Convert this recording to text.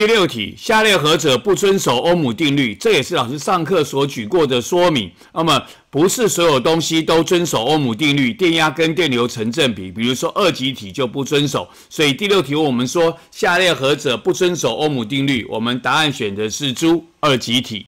第六题，下列何者不遵守欧姆定律？这也是老师上课所举过的说明。那么，不是所有东西都遵守欧姆定律，电压跟电流成正比。比如说二极体就不遵守。所以第六题，我们说下列何者不遵守欧姆定律？我们答案选的是猪二极体。